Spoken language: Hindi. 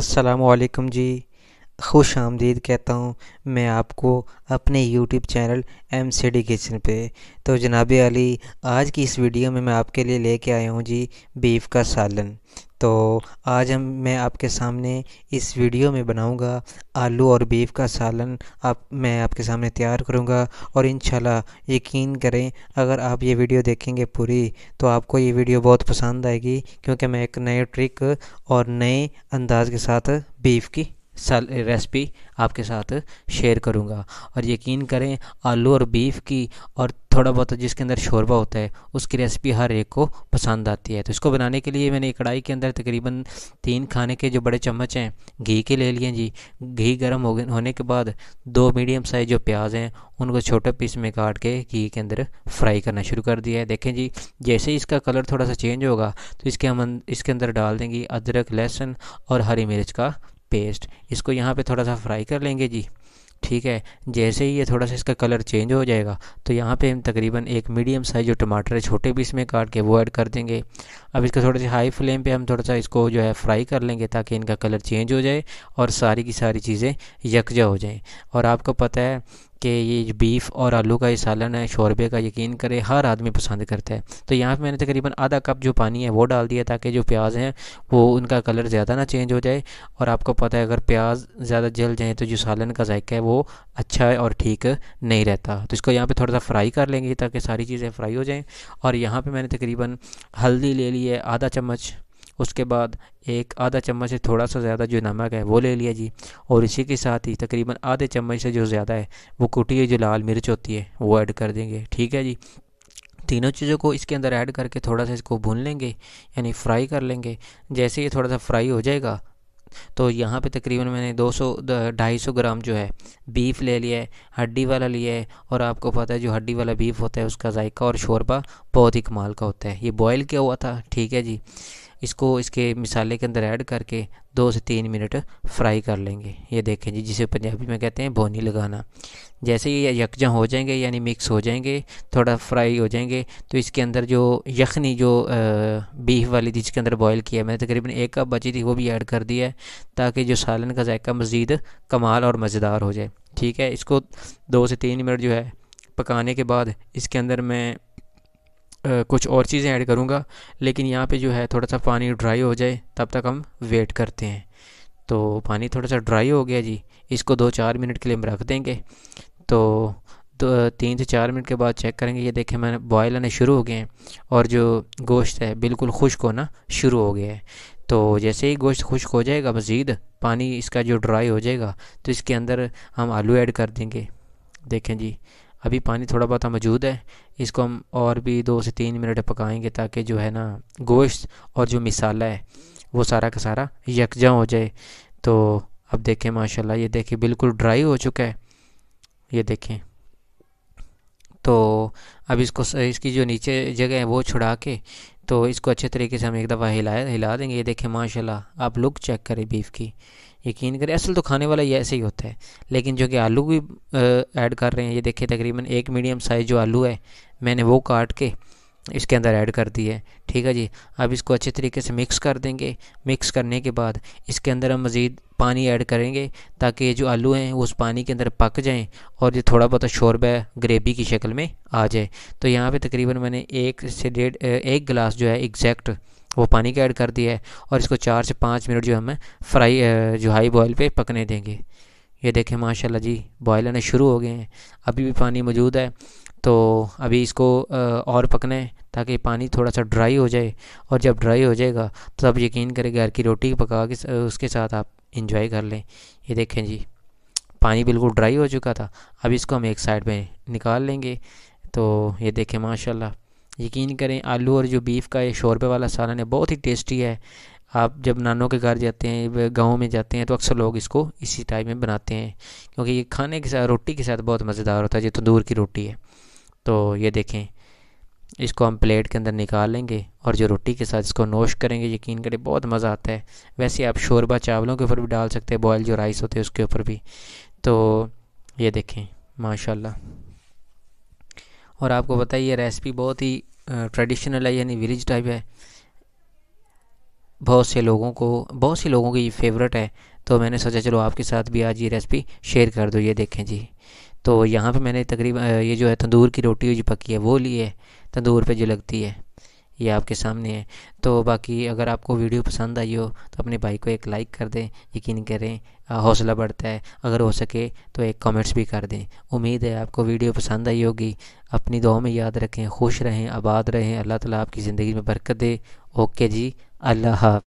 असलकम जी खुश आमदीद कहता हूँ मैं आपको अपने YouTube channel M C D kitchen पर तो जनाब अली आज की इस वीडियो में मैं आपके लिए लेके आया हूँ जी बीफ का सालन तो आज हम मैं आपके सामने इस वीडियो में बनाऊंगा आलू और बीफ का सालन आप मैं आपके सामने तैयार करूंगा और इन यकीन करें अगर आप ये वीडियो देखेंगे पूरी तो आपको ये वीडियो बहुत पसंद आएगी क्योंकि मैं एक नए ट्रिक और नए अंदाज के साथ बीफ की रेसिपी आपके साथ शेयर करूँगा और यकीन करें आलू और बीफ की और थोड़ा बहुत जिसके अंदर शोरबा होता है उसकी रेसिपी हर एक को पसंद आती है तो इसको बनाने के लिए मैंने कढ़ाई के अंदर तकरीबन तीन खाने के जो बड़े चम्मच हैं घी के ले लिए जी घी गर्म हो होने के बाद दो मीडियम साइज़ जो प्याज हैं उनको छोटे पीस में काट के घी के अंदर फ्राई करना शुरू कर दिया है देखें जी जैसे ही इसका कलर थोड़ा सा चेंज होगा तो इसके हम अं, इसके अंदर डाल देंगे अदरक लहसुन और हरी मिर्च का पेस्ट इसको यहाँ पे थोड़ा सा फ्राई कर लेंगे जी ठीक है जैसे ही ये थोड़ा सा इसका कलर चेंज हो जाएगा तो यहाँ पे हम तकरीबन एक मीडियम साइज़ जो टमाटर है छोटे भी इसमें काट के वो ऐड कर देंगे अब इसका थोड़ा सा हाई फ्लेम पे हम थोड़ा सा इसको जो है फ्राई कर लेंगे ताकि इनका कलर चेंज हो जाए और सारी की सारी चीज़ें यकजा हो जाएँ और आपको पता है कि ये बीफ और आलू का ये सालन है शौरबे का यकीन करें हर आदमी पसंद करता है तो यहाँ पे मैंने तकरीबन आधा कप जो पानी है वो डाल दिया ताकि जो प्याज हैं वो उनका कलर ज़्यादा ना चेंज हो जाए और आपको पता है अगर प्याज ज़्यादा जल जाए तो जो सालन का जायका है वो अच्छा है और ठीक नहीं रहता तो इसको यहाँ पर थोड़ा सा फ्राई कर लेंगे ताकि सारी चीज़ें फ्राई हो जाएँ और यहाँ पर मैंने तकरीबन हल्दी ले ली है आधा चम्मच उसके बाद एक आधा चम्मच से थोड़ा सा ज़्यादा जो नमक है वो ले लिया जी और इसी के साथ ही तकरीबन आधे चम्मच से जो ज़्यादा है वो कुटी हुई जो लाल मिर्च होती है वो ऐड कर देंगे ठीक है जी तीनों चीज़ों को इसके अंदर ऐड करके थोड़ा सा इसको भून लेंगे यानी फ्राई कर लेंगे जैसे ये थोड़ा सा फ्राई हो जाएगा तो यहाँ पे तकरीबन मैंने 200 ढाई सौ ग्राम जो है बीफ ले लिया है हड्डी वाला लिया है और आपको पता है जो हड्डी वाला बीफ होता है उसका जायका और शोरबा बहुत ही कमाल का होता है ये बॉयल किया हुआ था ठीक है जी इसको इसके मिसाले के अंदर ऐड करके दो से तीन मिनट फ्राई कर लेंगे ये देखें जी जिसे पंजाबी में कहते हैं भोनी लगाना जैसे ये यकजा हो जाएंगे यानी मिक्स हो जाएंगे थोड़ा फ्राई हो जाएंगे तो इसके अंदर जो यखनी जो बीफ वाली थी जिसके अंदर बॉयल किया मैंने तकरीबन एक कप बची थी वो भी ऐड कर दिया है ताकि जो सालन का जायका मज़ीद कमाल और मज़ेदार हो जाए ठीक है इसको दो से तीन मिनट जो है पकाने के बाद इसके अंदर मैं कुछ और चीज़ें ऐड करूँगा लेकिन यहाँ पे जो है थोड़ा सा पानी ड्राई हो जाए तब तक हम वेट करते हैं तो पानी थोड़ा सा ड्राई हो गया जी इसको दो चार मिनट के लिए हम रख देंगे तो तो तीन से चार मिनट के बाद चेक करेंगे ये देखें मैंने बॉयल आने शुरू हो गए हैं और जो गोश्त है बिल्कुल खुश्क होना शुरू हो गया है तो जैसे ही गोश्त खुश्क हो जाएगा मज़ीद पानी इसका जो ड्राई हो जाएगा तो इसके अंदर हम आलू ऐड कर देंगे देखें जी अभी पानी थोड़ा बहुत मौजूद है इसको हम और भी दो से तीन मिनट पकाएंगे ताकि जो है ना गोश्त और जो मिसाला है वो सारा का सारा यकजा हो जाए तो अब देखें माशाल्लाह ये देखें बिल्कुल ड्राई हो चुका है ये देखें तो अब इसको इसकी जो नीचे जगह है वो छुड़ा के तो इसको अच्छे तरीके से हम एक दफ़ा हिला हिला देंगे ये देखें माशाल्लाह आप लुक चेक करें बीफ की यकीन करें असल तो खाने वाला ये ऐसे ही होता है लेकिन जो कि आलू भी ऐड कर रहे हैं ये देखिए तकरीबन एक मीडियम साइज़ जो आलू है मैंने वो काट के इसके अंदर ऐड कर दी है ठीक है जी अब इसको अच्छे तरीके से मिक्स कर देंगे मिक्स करने के बाद इसके अंदर हम मज़ीद पानी ऐड करेंगे ताकि ये जो आलू हैं वो उस पानी के अंदर पक जाएं और ये थोड़ा बहुत शोरबा ग्रेवी की शक्ल में आ जाए तो यहाँ पे तकरीबन मैंने एक से डेढ़ एक गिलास जो है एग्जैक्ट वो पानी का ऐड कर दिया है और इसको चार से पाँच मिनट जो हमें फ्राई जो हाई बॉयल पे पकने देंगे ये देखें माशाल्लाह जी बॉयल आने शुरू हो गए हैं अभी भी पानी मौजूद है तो अभी इसको और पकना है ताकि पानी थोड़ा सा ड्राई हो जाए और जब ड्राई हो जाएगा तो आप यकीन करें घर की रोटी पका के उसके साथ आप इंजॉय कर लें ये देखें जी पानी बिल्कुल ड्राई हो चुका था अब इसको हम एक साइड में निकाल लेंगे तो ये देखें माशाल्लाह यकीन करें आलू और जो बीफ का ये शोरबे वाला सालन है बहुत ही टेस्टी है आप जब नानों के घर जाते हैं गाँव में जाते हैं तो अक्सर लोग इसको इसी टाइप में बनाते हैं क्योंकि ये खाने के साथ रोटी के साथ बहुत मज़ेदार होता है ये तंदूर की रोटी है तो ये देखें इसको हम प्लेट के अंदर निकाल लेंगे और जो रोटी के साथ इसको नोश करेंगे यकीन करें बहुत मज़ा आता है वैसे आप शोरबा चावलों के ऊपर भी डाल सकते हैं बॉयल जो राइस होते हैं उसके ऊपर भी तो ये देखें माशाल्लाह और आपको पता ही ये रेसिपी बहुत ही ट्रेडिशनल है यानी विलेज टाइप है बहुत से लोगों को बहुत से लोगों की ये फेवरेट है तो मैंने सोचा चलो आपके साथ भी आज ये रेसिपी शेयर कर दो ये देखें जी तो यहाँ पे मैंने तकरीबन ये जो है तंदूर की रोटी जो पकी है वो ली है तंदूर पे जो लगती है ये आपके सामने है तो बाकी अगर आपको वीडियो पसंद आई हो तो अपने भाई को एक लाइक कर दें यकीन करें हौसला बढ़ता है अगर हो सके तो एक कमेंट्स भी कर दें उम्मीद है आपको वीडियो पसंद आई होगी अपनी दुआ में याद रखें खुश रहें आबाद रहें अल्लाह ताला आपकी ज़िंदगी में बरकत दे ओके जी अल्लाह हाफ